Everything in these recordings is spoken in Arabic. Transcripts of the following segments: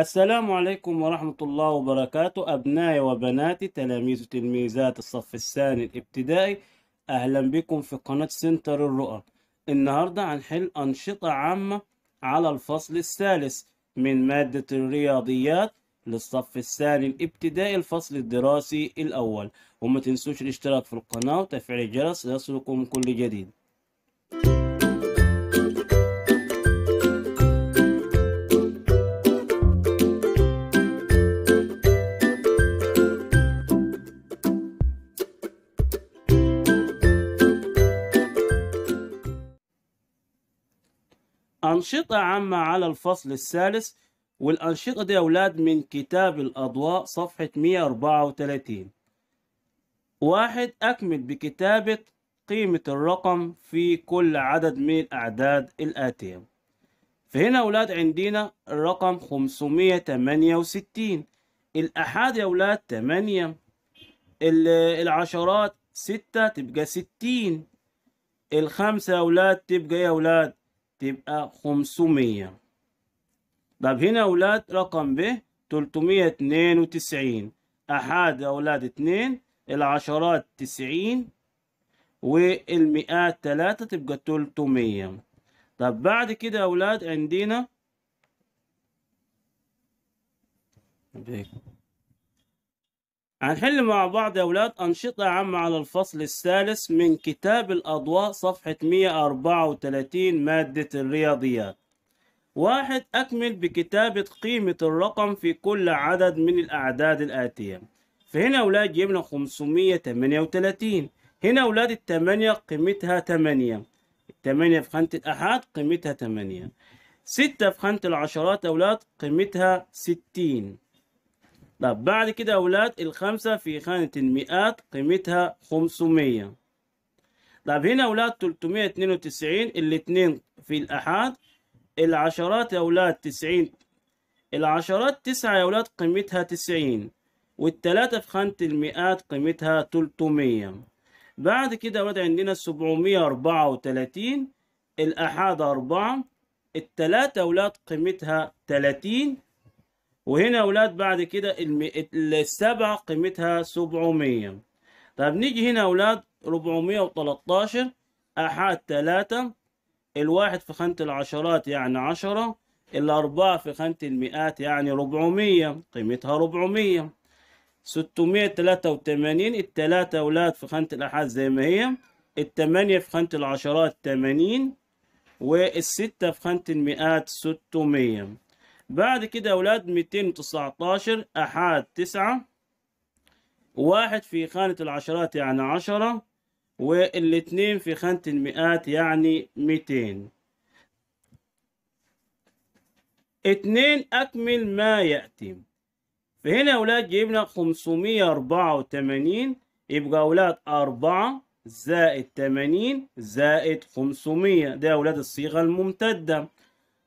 السلام عليكم ورحمة الله وبركاته أبنائي وبناتي تلاميذ وتلميذات الصف الثاني الابتدائي أهلا بكم في قناة سنتر الرؤى النهاردة هنحل أنشطة عامة على الفصل الثالث من مادة الرياضيات للصف الثاني الابتدائي الفصل الدراسي الأول وما تنسوش الاشتراك في القناة وتفعيل الجرس ليصلكم كل جديد أنشطة عامة على الفصل الثالث والأنشطة دي يا أولاد من كتاب الأضواء صفحة 134 واحد أكمل بكتابة قيمة الرقم في كل عدد من الأعداد الآتية فهنا أولاد عندنا الرقم 568 الأحاد يا أولاد 8 العشرات 6 تبقى 60 الخمسة يا أولاد تبقى يا أولاد تبقى 500 طب هنا أولاد رقم ب 392 أحد أولاد 2 العشرات 90 والمئات 3 تبقى 300 طب بعد كده أولاد عندنا بيك. هنحل مع بعض يا أولاد أنشطة عامة على الفصل الثالث من كتاب الأضواء صفحة 134 مادة الرياضيات واحد أكمل بكتابة قيمة الرقم في كل عدد من الأعداد الآتية فهنا أولاد جبنا 538 هنا أولاد التمانية قيمتها 8 8 في خانة الأحاد قيمتها 8 6 في خانة العشرات أولاد قيمتها 60 طب بعد كده أولاد الخمسة في خانة المئات قيمتها خمسمية طب هنا أولاد تلتمية اتنين وتسعين الاتنين في الأحاد العشرات يا أولاد تسعين العشرات تسعة يا أولاد قيمتها تسعين والتلاتة في خانة المئات قيمتها تلتمية بعد كده أولاد عندنا وتلاتين الأحاد أربعة التلاتة أولاد قيمتها تلاتين وهنا يا اولاد بعد كده السبعة قيمتها 700 طب نيجي هنا يا اولاد 413 احاد 3 الواحد في خانة العشرات يعني 10 الأربعة في خانة المئات يعني 400 قيمتها 400 683 التلاتة أولاد في خانة الآحاد زي ما هي التمانية في خانة العشرات 80 والستة في خانة المئات 600 بعد كده يا أولاد 219 أحاد تسعة واحد في خانة العشرات يعني عشرة والاتنين في خانة المئات يعني ميتين اتنين أكمل ما يأتي فهنا يا أولاد اربعة 584 يبقى أولاد أربعة زائد 80 زائد 500 ده أولاد الصيغة الممتدة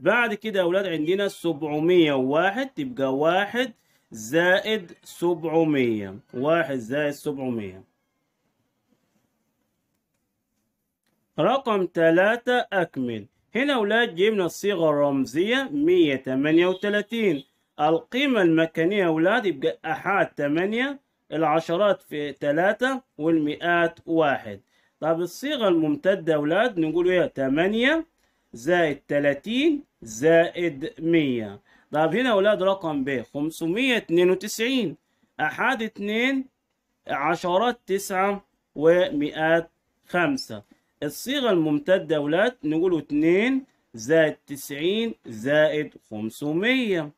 بعد كده يا أولاد عندنا 701 تبقى واحد زائد 700 واحد زائد 700 رقم ثلاثة أكمل هنا أولاد جبنا الصيغة الرمزية 138 القيمة المكانية أولاد يبقى أحاد 8 العشرات في 3 والمئات واحد طب الصيغة الممتدة أولاد نقول هي إيه؟ 8 زائد 30 زائد 100 طب هنا أولاد رقم ب 592 أحد 2 عشرات 9 ومئات 5 الصيغة الممتدة أولاد نقول 2 زائد 90 زائد 500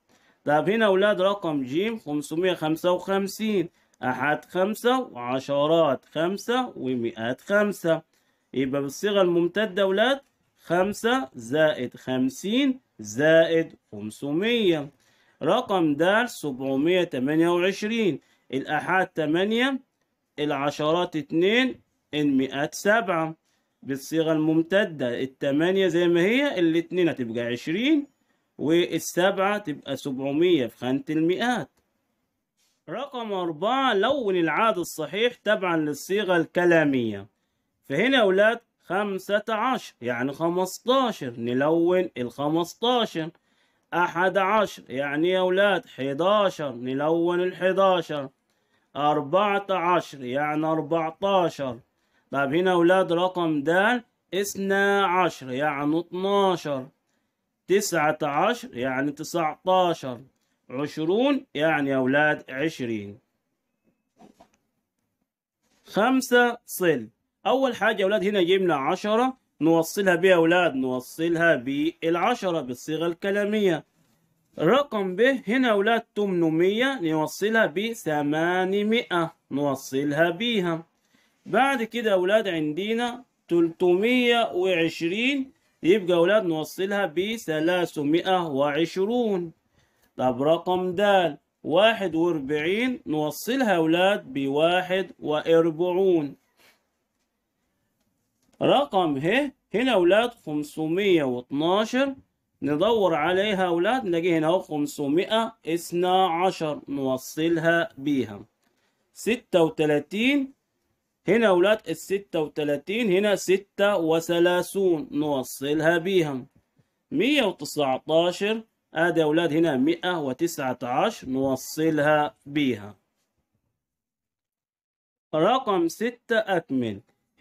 طب هنا أولاد رقم ج 555 أحد 5 وعشرات 5 ومئات خمسة يبقى بالصيغة الممتدة أولاد خمسة زائد خمسين زائد خمسمية رقم دال سبعمية تمانية وعشرين الأحاد تمانية العشرات اتنين المئات سبعة بالصيغة الممتدة التمانية زي ما هي الاتنين هتبقى عشرين والسبعة تبقى سبعمية في خانة المئات رقم أربعة لون العاد الصحيح تبعا للصيغة الكلامية فهنا يا أولاد خمسة عشر يعني خمستاشر نلون الخمستاشر أحد عشر يعني يا أولاد حداشر نلون الحداشر أربعة عشر يعني أربعتاشر طب هنا أولاد رقم د اثنا عشر يعني اتناشر تسعة عشر يعني تسعتاشر عشرون يعني يا أولاد عشرين خمسة صل أول حاجة أولاد هنا جبنا عشرة نوصلها بيها أولاد نوصلها بالعشرة بالصيغة الكلامية رقم ب هنا أولاد 800 نوصلها ب 800 نوصلها بيها بعد كده أولاد عندنا 320 يبقى أولاد نوصلها ب 320 طب رقم د 41 نوصلها أولاد ب 41 رقم ه هنا أولاد 512 ندور عليها أولاد نلاقي هنا أهو 512 نوصلها بيها 36 هنا أولاد ال 36 هنا 36 نوصلها بيها 119 ادي يا اولاد هنا 119 نوصلها بيها رقم 6 اكمل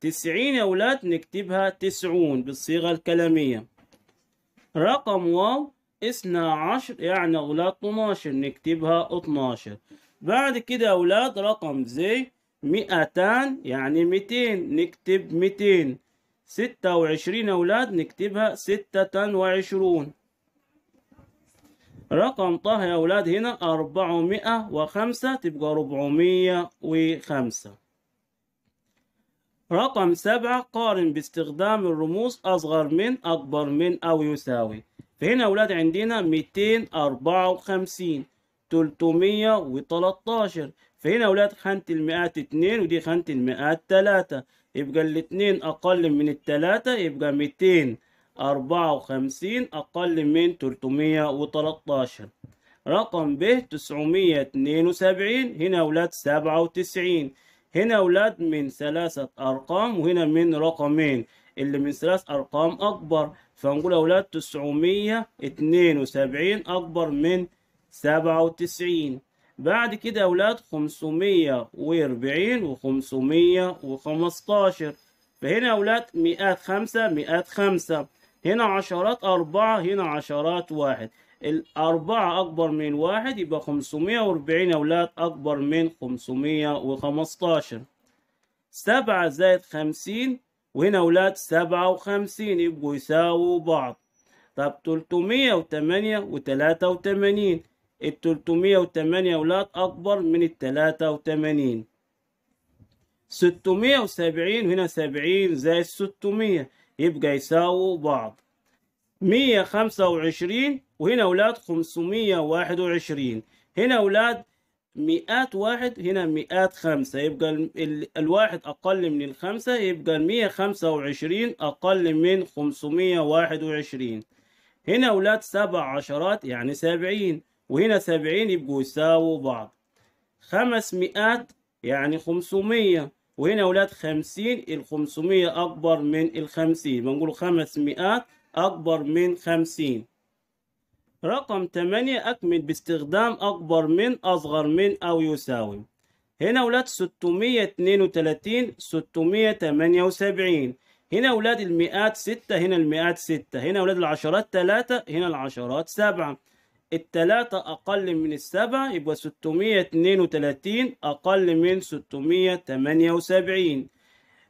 تسعين يا ولاد نكتبها تسعون بالصيغة الكلامية رقم واو اثنا عشر يعني أولاد ولاد اتناشر نكتبها اتناشر بعد كده يا ولاد رقم زي مئتان يعني ميتين نكتب ميتين ستة وعشرين أولاد نكتبها ستة وعشرون رقم طه يا أولاد هنا أربعمائة وخمسة تبقى ربعمية وخمسة رقم سبعة قارن باستخدام الرموز أصغر من أكبر من أو يساوي فهنا أولاد عندنا ميتين أربعة وخمسين تلتمية وتلاتاشر فهنا أولاد خانة المئات اتنين ودي خانة المئات تلاتة يبقى الاتنين أقل من التلاتة يبقى ميتين أربعة وخمسين أقل من تلتمية وتلاتاشر رقم ب تسعمية اتنين وسبعين هنا أولاد سبعة وتسعين هنا أولاد من ثلاثة أرقام وهنا من رقمين اللي من ثلاث أرقام أكبر فنقول أولاد تسعمية اتنين وسبعين أكبر من سبعة وتسعين بعد كده أولاد خمسمية وأربعين وخمسمية وخمستاشر فهنا أولاد مئات خمسة مئات خمسة هنا عشرات أربعة هنا عشرات واحد الأربعة أكبر من واحد يبقى خمسمية وأربعين أولاد أكبر من خمسمية وخمستاشر سبعة زائد خمسين وهنا أولاد سبعة وخمسين يبقوا يساووا بعض طب تلتمية وتمانية وتلاتة وتمانين التلتمية وتمانية أولاد أكبر من التلاتة وتمانين ستمية وسبعين هنا سبعين زائد ستمية يبقى يساووا بعض مية خمسة وعشرين وهنا أولاد 521 هنا أولاد مئات واحد هنا مئات خمسة يبقى ال... الواحد أقل من الخمسة يبقى المية خمسة وعشرين أقل من خمسمية واحد وعشرين هنا أولاد سبع عشرات يعني سبعين وهنا سبعين يبقوا يساووا بعض خمس مئات يعني خمسمية وهنا أولاد خمسين الخمسمية أكبر من الخمسين بنقول خمس مئات أكبر من خمسين رقم 8 أكمل باستخدام أكبر من أصغر من أو يساوي هنا أولاد 632 678 هنا أولاد المئات 6 هنا المئات 6 هنا أولاد العشرات 3 هنا العشرات 7 الثلاثة أقل من السبعة يبقى 632 أقل من 678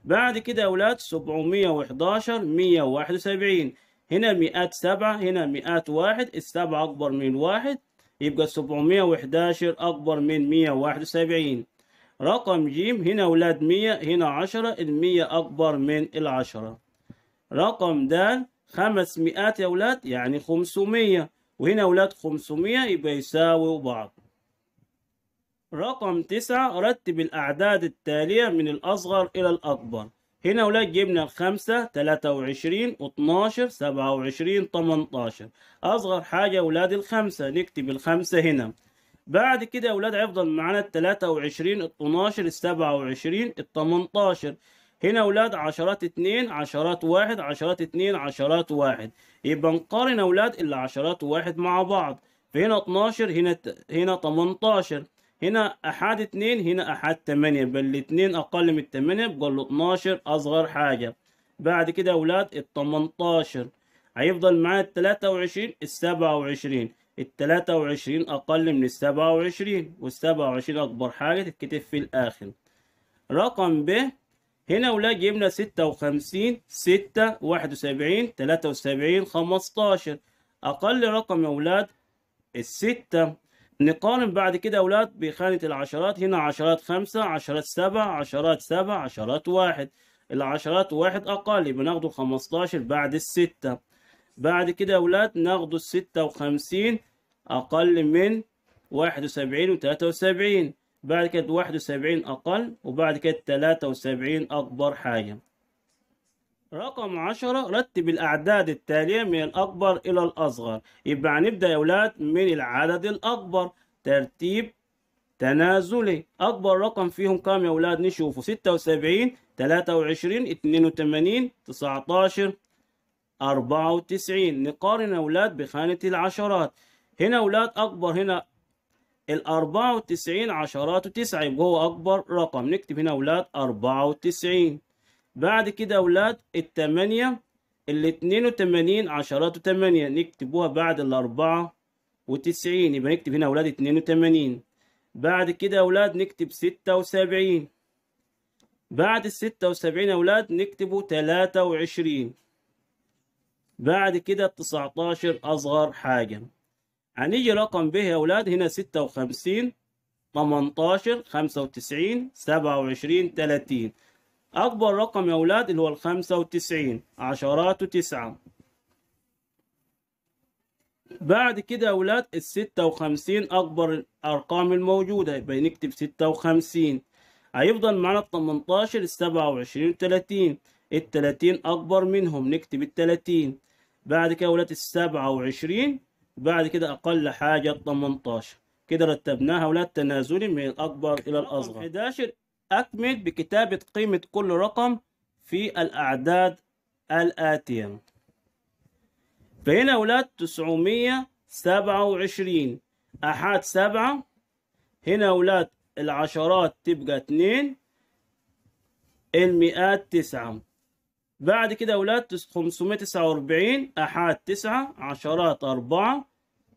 بعد كده أولاد 711 171 هنا مئات سبعة هنا مئات واحد السبعة أكبر من واحد يبقى سبعمية وحداشر أكبر من مية واحد وسبعين رقم جيم هنا أولاد مية هنا عشرة المية أكبر من العشرة رقم دال مئات يا أولاد يعني خمسمية وهنا أولاد خمسمية يبقى يساوي بعض رقم تسعة رتب الأعداد التالية من الأصغر إلى الأكبر هنا ولا جبنا الخمسة تلاتة وعشرين اتناشر سبعة وعشرين تمنتاشر أصغر حاجة ولاد الخمسة نكتب الخمسة هنا بعد كده ولاد هيفضل معانا التلاتة وعشرين اتناشر السبعة وعشرين التمنتاشر هنا ولاد عشرات اتنين عشرات واحد عشرات اتنين عشرات واحد يبقى نقارن أولاد العشرات واحد مع بعض فهنا اتناشر هنا هنا تمنتاشر هنا أحد اتنين هنا أحد تمانية بل الاتنين اقل من التمانية بقول له اتناشر اصغر حاجة بعد كده يا اولاد التمنتاشر هيفضل معانا التلاتة وعشرين السبعة وعشرين التلاتة وعشرين اقل من السبعة وعشرين والسبعة وعشرين اكبر حاجة تتكتب في الاخر رقم ب هنا اولاد جبنا ستة وخمسين ستة واحد وسبعين تلاتة وسبعين خمستاشر اقل رقم يا اولاد الستة نقارن بعد كده أولاد بخانة العشرات هنا عشرات خمسة عشرات سبعة عشرات سبعة عشرات واحد العشرات واحد أقل يبقى ناخده خمستاشر بعد الستة بعد كده أولاد ناخده الستة وخمسين أقل من واحد وسبعين وتلاتة وسبعين بعد كده واحد وسبعين أقل وبعد كده تلاتة وسبعين أكبر حاجة رقم عشرة رتب الأعداد التالية من الأكبر إلى الأصغر يبقى هنبدأ يا أولاد من العدد الأكبر ترتيب تنازلي أكبر رقم فيهم كام يا أولاد نشوفه ستة وسبعين تلاتة وعشرين اتنين وتمانين تسعتاشر أربعة وتسعين نقارن يا أولاد بخانة العشرات هنا أولاد أكبر هنا الأربعة وتسعين عشرات وتسعة يبقى هو أكبر رقم نكتب هنا أولاد أربعة وتسعين بعد كده أولاد التمانية الاتنين وتمانين عشرات وتمانية نكتبوها بعد الأربعة وتسعين يبقى نكتب هنا أولاد اتنين وتمانين بعد كده أولاد نكتب ستة وسبعين بعد الستة وسبعين أولاد نكتبوا تلاتة وعشرين بعد كده التسعتاشر أصغر حاجة هنيجي رقم ب يا أولاد هنا ستة وخمسين تمنتاشر خمسة وتسعين سبعة وعشرين تلاتين أكبر رقم يا أولاد اللي هو الخمسة وتسعين عشرات وتسعة بعد كده يا أولاد الستة وخمسين أكبر الأرقام الموجودة يبقى نكتب ستة وخمسين هيفضل معانا التمنتاشر السبعة وعشرين وتلاتين التلاتين أكبر منهم نكتب التلاتين بعد كده يا أولاد السبعة وعشرين بعد كده أقل حاجة التمنتاشر كده رتبناها أولاد تنازلي من الأكبر إلى الأصغر 11 أكمل بكتابة قيمة كل رقم في الأعداد الآتية فهنا أولاد 927 أحد سبعة هنا أولاد العشرات تبقى اتنين المئات تسعة بعد كده أولاد 549 أحد تسعة عشرات أربعة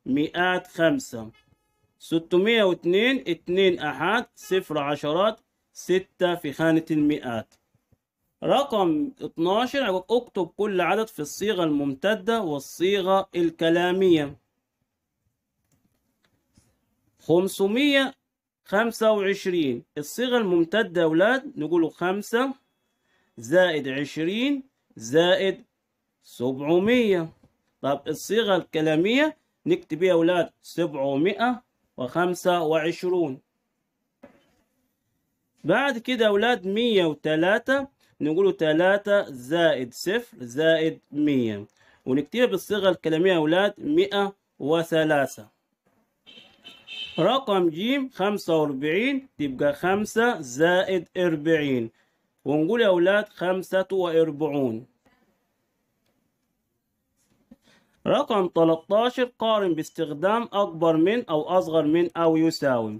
مئات خمسة 602 2 أحد صفر عشرات ستة في خانة المئات رقم اتناشر اكتب كل عدد في الصيغة الممتدة والصيغة الكلامية خمسمية خمسة وعشرين. الصيغة الممتدة يا ولاد نقوله خمسة زائد عشرين زائد سبعمية طب الصيغة الكلامية نكتب يا ولاد سبعمائة وخمسة وعشرون بعد كده أولاد مية وتلاتة نقوله تلاتة زائد صفر زائد مية ونكتبها بالصيغة الكلامية يا أولاد مئة وثلاثة رقم ج خمسة وأربعين تبقى خمسة زائد أربعين ونقول يا أولاد خمسة وأربعون رقم 13 قارن باستخدام أكبر من أو أصغر من أو يساوي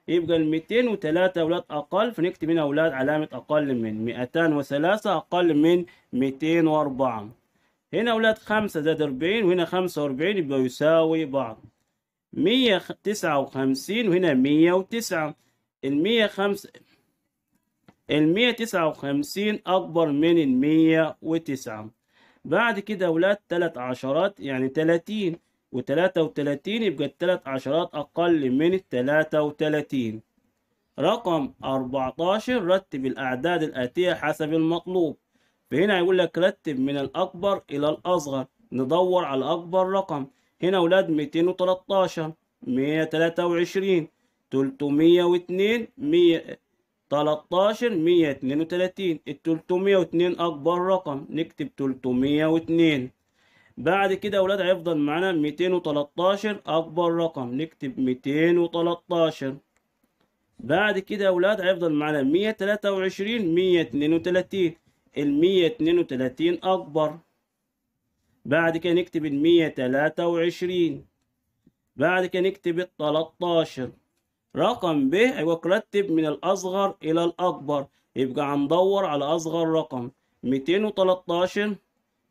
يبقى ال 203 أولاد أقل فنكتب هنا أولاد علامة أقل من 203 أقل من 204 هنا أولاد 5 زائد 40 وهنا 45 يبقى يساوي بعض 159 وهنا 109 ال 105 ال 159 أكبر من ال 109 بعد كده أولاد 3 عشرات يعني 30 وتلاتة وتلاتين يبقى التلات عشرات أقل من التلاتة وتلاتين رقم أربعتاشر رتب الأعداد الآتية حسب المطلوب فهنا يقول لك رتب من الأكبر إلى الأصغر ندور على أكبر رقم هنا ولاد ميتين وتلاتاشر مية تلاتة وعشرين تلتمية واتنين مية تلاتاشر مية اتنين وتلاتين التلتمية واتنين أكبر رقم نكتب تلتمية واتنين بعد كده يا ولاد هيفضل معانا 213 اكبر رقم نكتب 213 بعد كده يا ولاد هيفضل معانا 123 132 ال 132 اكبر بعد كده نكتب ال 123 بعد كده نكتب ال 13 رقم ب هيبقى أيوة، مرتب من الأصغر إلى الأكبر يبقى هندور على أصغر رقم 213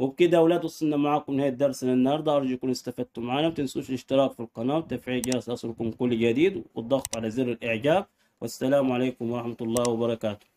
وبكده يا اولاد وصلنا معاكم نهاية درسنا النهارده ارجو يكونوا استفدتوا معانا ما تنسوش الاشتراك في القناه وتفعيل جرس يصلكم كل جديد والضغط على زر الاعجاب والسلام عليكم ورحمه الله وبركاته